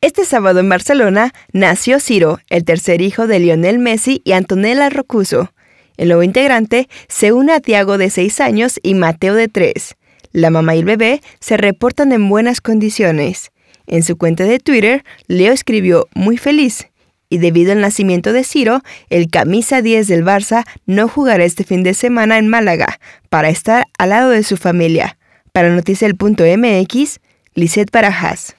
Este sábado en Barcelona nació Ciro, el tercer hijo de Lionel Messi y Antonella Rocuso. El nuevo integrante se une a Tiago de 6 años y Mateo de 3. La mamá y el bebé se reportan en buenas condiciones. En su cuenta de Twitter, Leo escribió muy feliz. Y debido al nacimiento de Ciro, el camisa 10 del Barça no jugará este fin de semana en Málaga para estar al lado de su familia. Para Noticiel.mx, Lisette Barajas.